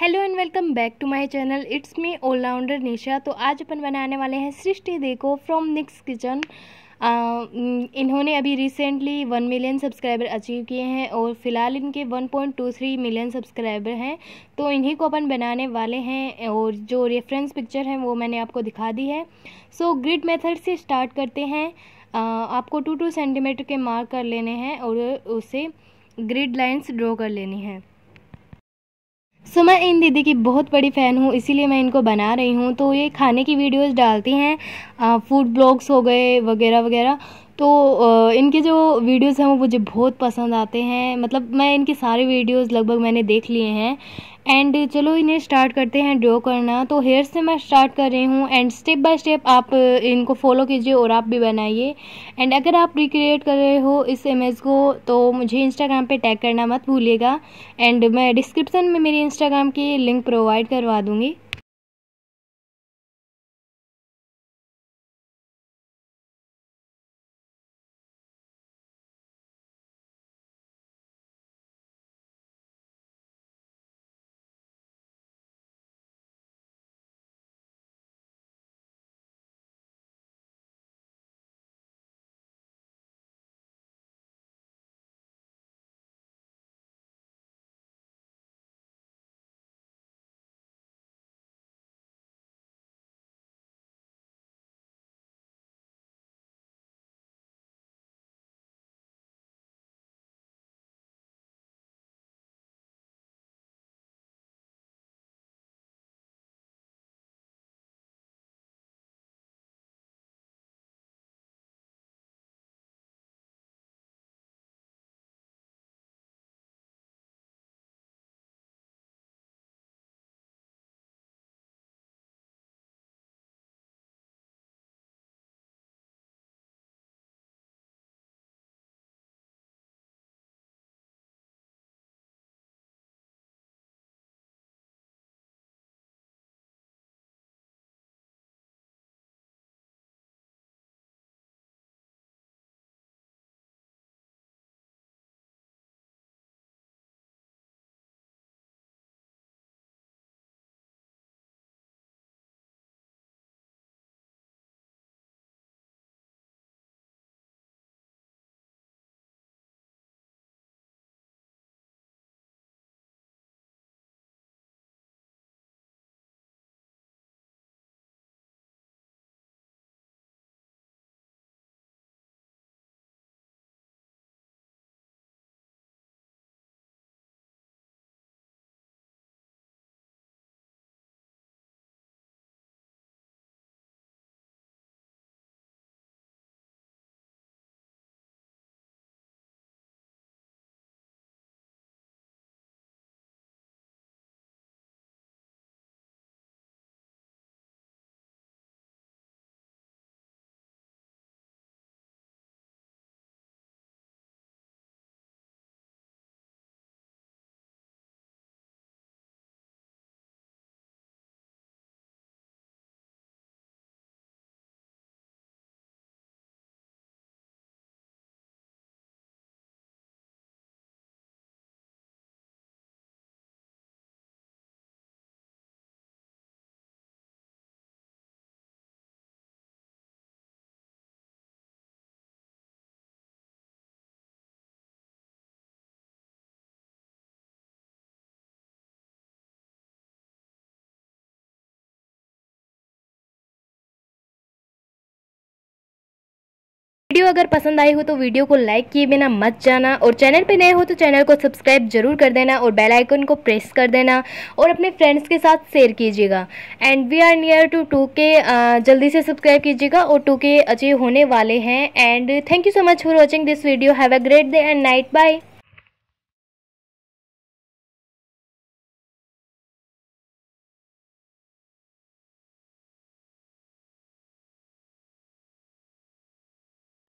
hello and welcome back to my channel it's me allrounder Nisha तो आज अपन बनाने वाले हैं सृष्टि देखो फ्रॉम निक्स किचन इन्होंने अभी recently one million subscriber achieve किए हैं और फिलहाल इनके one point two three million subscriber हैं तो इन्हीं को अपन बनाने वाले हैं और जो रेफरेंस पिक्चर हैं वो मैंने आपको दिखा दी है सो ग्रिड मेथड से स्टार्ट करते हैं uh, आपको टू टू सेंटीमीटर के मार्क कर लेने हैं और उसे ग्रिड लाइन्स ड्रॉ कर लेनी है सो मैं इन दीदी की बहुत बड़ी फ़ैन हूँ इसीलिए मैं इनको बना रही हूँ तो ये खाने की वीडियोस डालती हैं फूड ब्लॉग्स हो गए वगैरह वगैरह तो इनके जो वीडियोस हैं वो मुझे बहुत पसंद आते हैं मतलब मैं इनके सारे वीडियोस लगभग मैंने देख लिए हैं एंड चलो इन्हें स्टार्ट करते हैं ड्रॉ करना तो हेयर से मैं स्टार्ट कर रही हूँ एंड स्टेप बाय स्टेप आप uh, इनको फॉलो कीजिए और आप भी बनाइए एंड अगर आप रिक्रिएट कर रहे हो इस इमेज को तो मुझे इंस्टाग्राम पे टैग करना मत भूलिएगा एंड मैं डिस्क्रिप्सन में मेरी इंस्टाग्राम की लिंक प्रोवाइड करवा दूँगी वीडियो अगर पसंद आई हो तो वीडियो को लाइक किए बिना मत जाना और चैनल पे नए हो तो चैनल को सब्सक्राइब जरूर कर देना और बेल आइकन को प्रेस कर देना और अपने फ्रेंड्स के साथ शेयर कीजिएगा and we are near to two K जल्दी से सब्सक्राइब कीजिएगा और टू के अचीव होने वाले हैं and thank you so much for watching this video have a great day and night bye